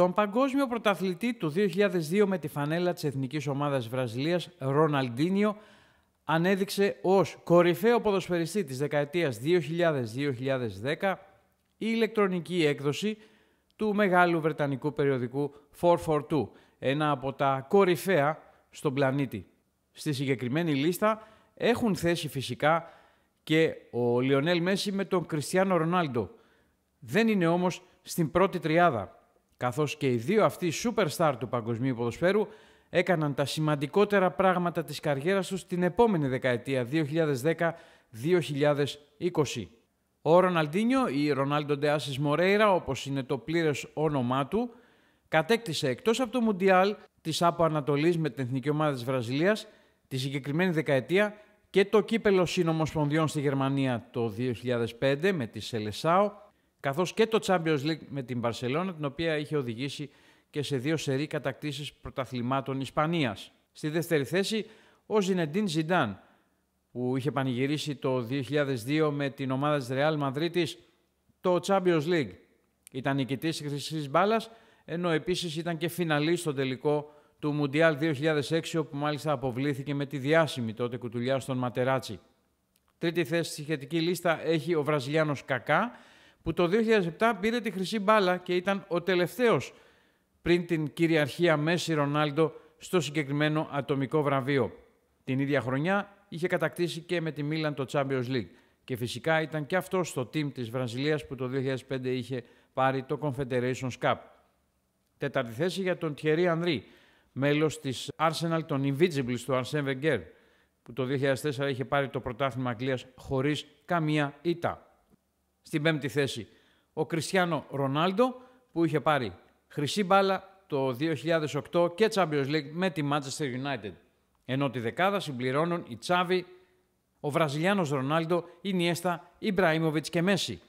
Τον παγκόσμιο πρωταθλητή του 2002 με τη φανέλα της Εθνικής Ομάδας Βραζιλίας, Ροναλντίνιο, ανέδειξε ως κορυφαίο ποδοσφαιριστή της δεκαετίας 2000-2010 η ηλεκτρονική έκδοση του μεγάλου βρετανικού περιοδικού 442, ένα από τα κορυφαία στον πλανήτη. Στη συγκεκριμένη λίστα έχουν θέση φυσικά και ο Λιονέλ Μέση με τον Κριστιανό Ρονάλντο. Δεν είναι όμως στην πρώτη τριάδα καθώς και οι δύο αυτοί στάρ του παγκοσμίου ποδοσφαίρου έκαναν τα σημαντικότερα πράγματα της καριέρας τους την επόμενη δεκαετία 2010-2020. Ο Ροναλντίνιο ή Ρονάλντο Ντεάσης Μορέιρα, όπως είναι το πλήρες όνομά του, κατέκτησε εκτός από το Μουντιάλ της Άπο Ανατολής με την Εθνική Ομάδα της Βραζιλίας τη συγκεκριμένη δεκαετία και το κύπελο Συνομοσπονδιών στη Γερμανία το 2005 με τη Σελεσάο καθώς και το Champions League με την Barcelona, την οποία είχε οδηγήσει και σε δύο σερή κατακτήσεις πρωταθλημάτων Ισπανίας. Στη δεύτερη θέση, ο Ζινεντίν Ζιντάν, που είχε πανηγυρίσει το 2002 με την ομάδα της Real Μαδρίτη, το Champions League. Ήταν νικητής της χρυσής μπάλας, ενώ επίσης ήταν και φιναλή στο τελικό του Μουντιάλ 2006, όπου μάλιστα αποβλήθηκε με τη διάσημη τότε κουτουλιά στον Ματεράτσι. Τρίτη θέση στη σχετική λίστα έχει ο Βραζιλιάνος Κακά, που το 2007 πήρε τη χρυσή μπάλα και ήταν ο τελευταίος πριν την κυριαρχία Μέση Ρονάλντο στο συγκεκριμένο ατομικό βραβείο. Την ίδια χρονιά είχε κατακτήσει και με τη Μίλαν το Champions League και φυσικά ήταν και αυτό το team της Βραζιλίας που το 2005 είχε πάρει το Confederations Cup. Τέταρτη θέση για τον Thierry Ανδρή, μέλος της Arsenal των Invincibles του Arsène Wenger, που το 2004 είχε πάρει το πρωτάθλημα Αγγλίας χωρίς καμία ήττα στην πέμπτη θέση ο Κριστιανό Ρονάλντο που είχε πάρει χρυσή μπάλα το 2008 και Champions League με τη Manchester United. Ενώ τη δεκάδα συμπληρώνουν οι Τσάβη, ο Βραζιλιάνος Ρονάλντο, η Νιέστα, η Ιμπραήμοβιτς και Μέση.